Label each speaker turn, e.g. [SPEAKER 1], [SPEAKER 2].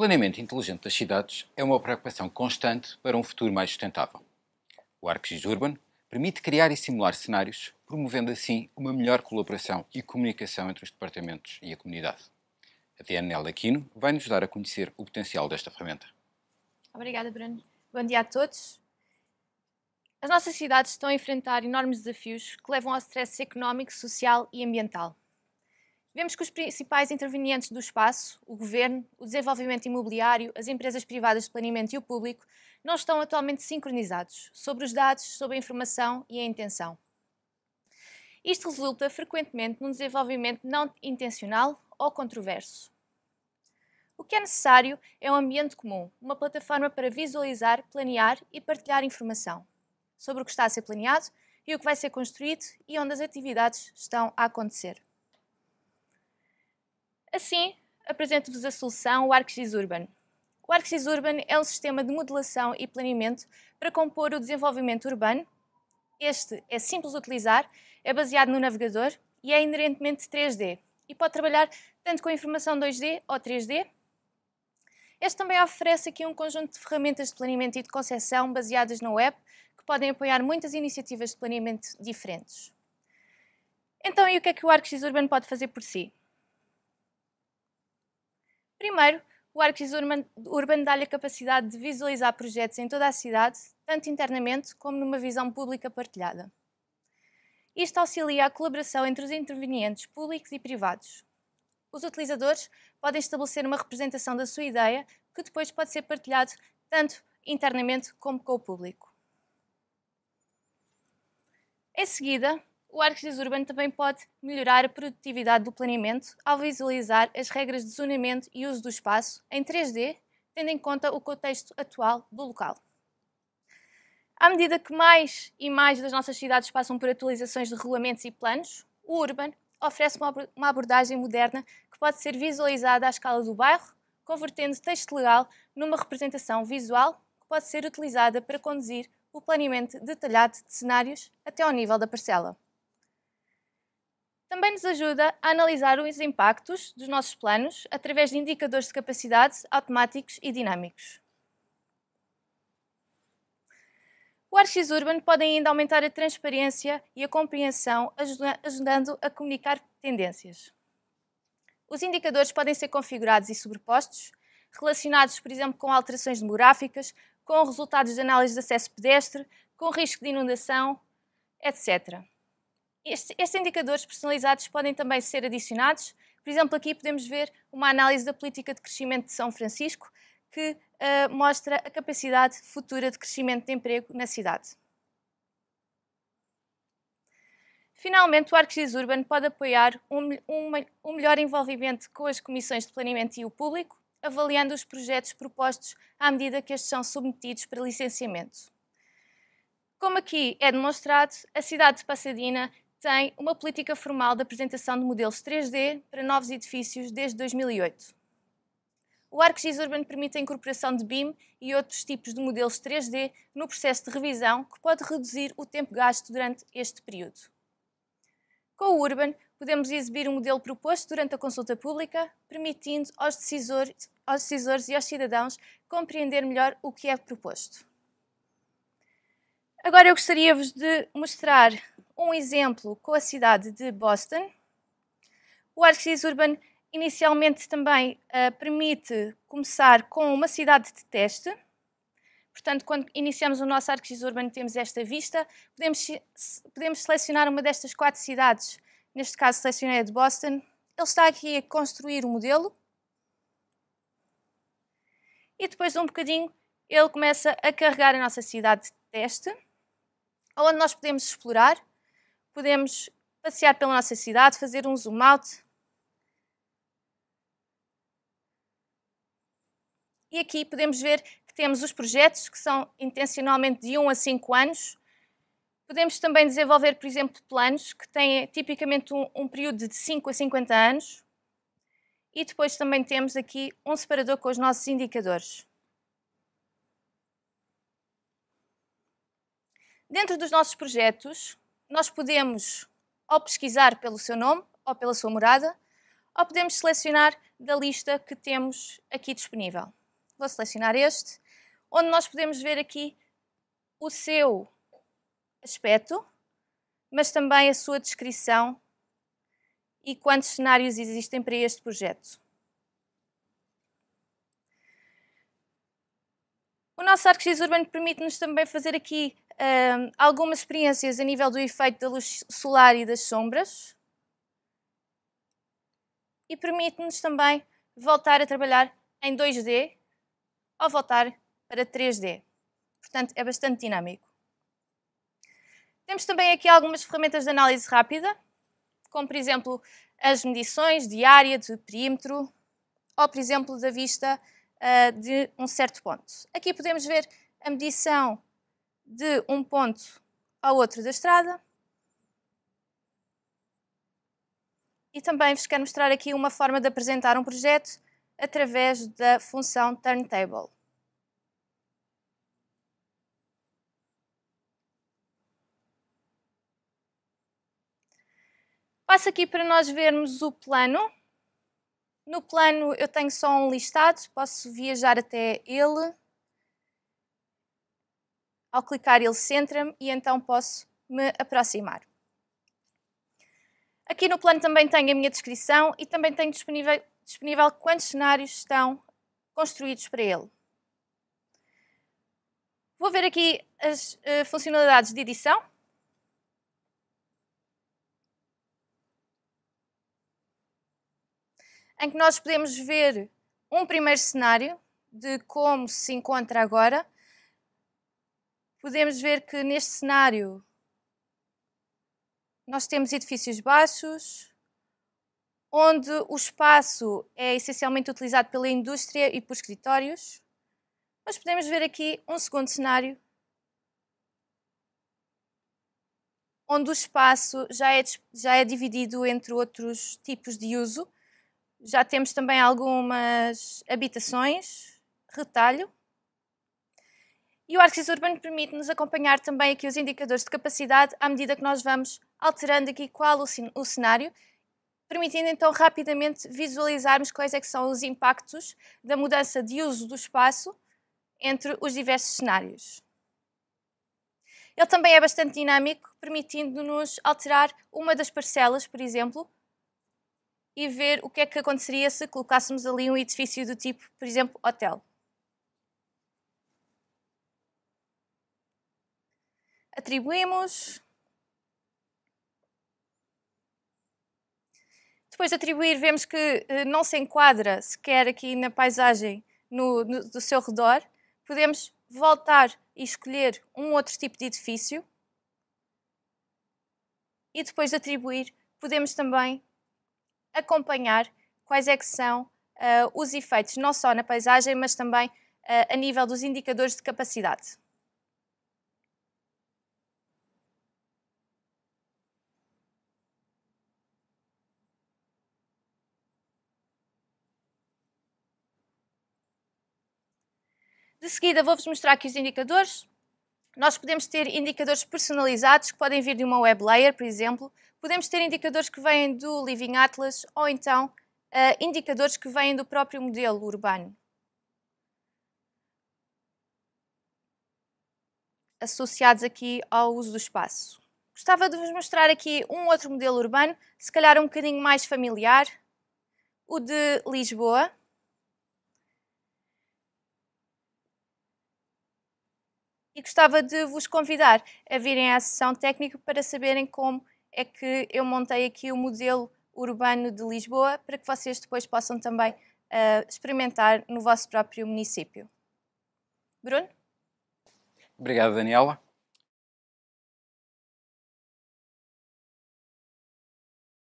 [SPEAKER 1] planeamento inteligente das cidades é uma preocupação constante para um futuro mais sustentável. O ArcGIS Urban permite criar e simular cenários, promovendo assim uma melhor colaboração e comunicação entre os departamentos e a comunidade. A Daniela Aquino vai nos dar a conhecer o potencial desta ferramenta. Obrigada, Bruno. Bom dia a todos. As nossas cidades estão a enfrentar enormes desafios que levam ao stress económico, social e ambiental. Vemos que os principais intervenientes do espaço, o governo, o desenvolvimento imobiliário, as empresas privadas de planeamento e o público, não estão atualmente sincronizados sobre os dados, sobre a informação e a intenção. Isto resulta frequentemente num desenvolvimento não intencional ou controverso. O que é necessário é um ambiente comum, uma plataforma para visualizar, planear e partilhar informação sobre o que está a ser planeado e o que vai ser construído e onde as atividades estão a acontecer. Assim, apresento-vos a solução o ArcGIS Urban. O ArcGIS Urban é um sistema de modelação e planeamento para compor o desenvolvimento urbano. Este é simples de utilizar, é baseado no navegador e é inerentemente 3D e pode trabalhar tanto com informação 2D ou 3D. Este também oferece aqui um conjunto de ferramentas de planeamento e de concepção baseadas na web que podem apoiar muitas iniciativas de planeamento diferentes. Então, e o que é que o ArcGIS Urban pode fazer por si? Primeiro, o Arquis Urban dá-lhe a capacidade de visualizar projetos em toda a cidade, tanto internamente como numa visão pública partilhada. Isto auxilia a colaboração entre os intervenientes públicos e privados. Os utilizadores podem estabelecer uma representação da sua ideia que depois pode ser partilhado tanto internamente como com o público. Em seguida, o Arquidiz Urbano também pode melhorar a produtividade do planeamento ao visualizar as regras de zonamento e uso do espaço em 3D, tendo em conta o contexto atual do local. À medida que mais e mais das nossas cidades passam por atualizações de regulamentos e planos, o Urban oferece uma abordagem moderna que pode ser visualizada à escala do bairro, convertendo texto legal numa representação visual que pode ser utilizada para conduzir o planeamento detalhado de cenários até ao nível da parcela. Também nos ajuda a analisar os impactos dos nossos planos através de indicadores de capacidade automáticos e dinâmicos. O Arxis Urban pode ainda aumentar a transparência e a compreensão, ajudando a comunicar tendências. Os indicadores podem ser configurados e sobrepostos, relacionados, por exemplo, com alterações demográficas, com resultados de análise de acesso pedestre, com risco de inundação, etc. Estes, estes indicadores personalizados podem também ser adicionados. Por exemplo, aqui podemos ver uma análise da política de crescimento de São Francisco, que uh, mostra a capacidade futura de crescimento de emprego na cidade. Finalmente, o ArcGIS Urban pode apoiar um, um, um, melhor envolvimento com as comissões de planeamento e o público, avaliando os projetos propostos à medida que estes são submetidos para licenciamento. Como aqui é demonstrado, a cidade de Pasadena tem uma política formal de apresentação de modelos 3D para novos edifícios desde 2008. O ArcGIS Urban permite a incorporação de BIM e outros tipos de modelos 3D no processo de revisão, que pode reduzir o tempo gasto durante este período. Com o Urban, podemos exibir o um modelo proposto durante a consulta pública, permitindo aos decisores, aos decisores e aos cidadãos compreender melhor o que é proposto. Agora eu gostaria-vos de mostrar um exemplo com a cidade de Boston. O ArcGIS Urban inicialmente também uh, permite começar com uma cidade de teste. Portanto, quando iniciamos o nosso ArcGIS Urban temos esta vista. Podemos, podemos selecionar uma destas quatro cidades. Neste caso, selecionei a de Boston. Ele está aqui a construir o um modelo. E depois de um bocadinho, ele começa a carregar a nossa cidade de teste, onde nós podemos explorar podemos passear pela nossa cidade, fazer um zoom out. E aqui podemos ver que temos os projetos que são intencionalmente de 1 a 5 anos. Podemos também desenvolver, por exemplo, planos que têm tipicamente um, um período de 5 a 50 anos. E depois também temos aqui um separador com os nossos indicadores. Dentro dos nossos projetos, nós podemos ou pesquisar pelo seu nome ou pela sua morada, ou podemos selecionar da lista que temos aqui disponível. Vou selecionar este, onde nós podemos ver aqui o seu aspecto, mas também a sua descrição e quantos cenários existem para este projeto. O nosso ArcGIS Urban permite-nos também fazer aqui algumas experiências a nível do efeito da luz solar e das sombras. E permite-nos também voltar a trabalhar em 2D ou voltar para 3D. Portanto, é bastante dinâmico. Temos também aqui algumas ferramentas de análise rápida, como por exemplo as medições de área, de perímetro, ou por exemplo da vista uh, de um certo ponto. Aqui podemos ver a medição de um ponto ao outro da estrada. E também vos quero mostrar aqui uma forma de apresentar um projeto através da função Turntable. Passo aqui para nós vermos o plano. No plano eu tenho só um listado, posso viajar até ele ao clicar ele centra-me e então posso me aproximar. Aqui no plano também tenho a minha descrição e também tenho disponível, disponível quantos cenários estão construídos para ele. Vou ver aqui as uh, funcionalidades de edição. Em que nós podemos ver um primeiro cenário de como se encontra agora podemos ver que neste cenário nós temos edifícios baixos, onde o espaço é essencialmente utilizado pela indústria e por escritórios. Mas podemos ver aqui um segundo cenário, onde o espaço já é, já é dividido entre outros tipos de uso. Já temos também algumas habitações, retalho, e o Axis Urbano permite-nos acompanhar também aqui os indicadores de capacidade à medida que nós vamos alterando aqui qual o, cenário, permitindo então rapidamente visualizarmos quais é são os impactos da mudança de uso do espaço entre os diversos cenários. Ele também é bastante dinâmico, permitindo-nos alterar uma das parcelas, por exemplo, e ver o que é que aconteceria se colocássemos ali um edifício do tipo, por exemplo, hotel. atribuímos. Depois de atribuir, vemos que eh, não se enquadra sequer aqui na paisagem no, no, do seu redor. Podemos voltar e escolher um outro tipo de edifício. E depois de atribuir, podemos também acompanhar quais é que são uh, os efeitos, não só na paisagem, mas também uh, a nível dos indicadores de capacidade. De seguida, vou-vos mostrar aqui os indicadores. Nós podemos ter indicadores personalizados que podem vir de uma web layer, por exemplo. Podemos ter indicadores que vêm do Living Atlas ou então uh, indicadores que vêm do próprio modelo urbano. Associados aqui ao uso do espaço. Gostava de vos mostrar aqui um outro modelo urbano, se calhar um bocadinho mais familiar, o de Lisboa. e gostava de vos convidar a virem à sessão técnica para saberem como é que eu montei aqui o modelo urbano de Lisboa para que vocês depois possam também uh, experimentar no vosso próprio município. Bruno? Obrigado, Daniela.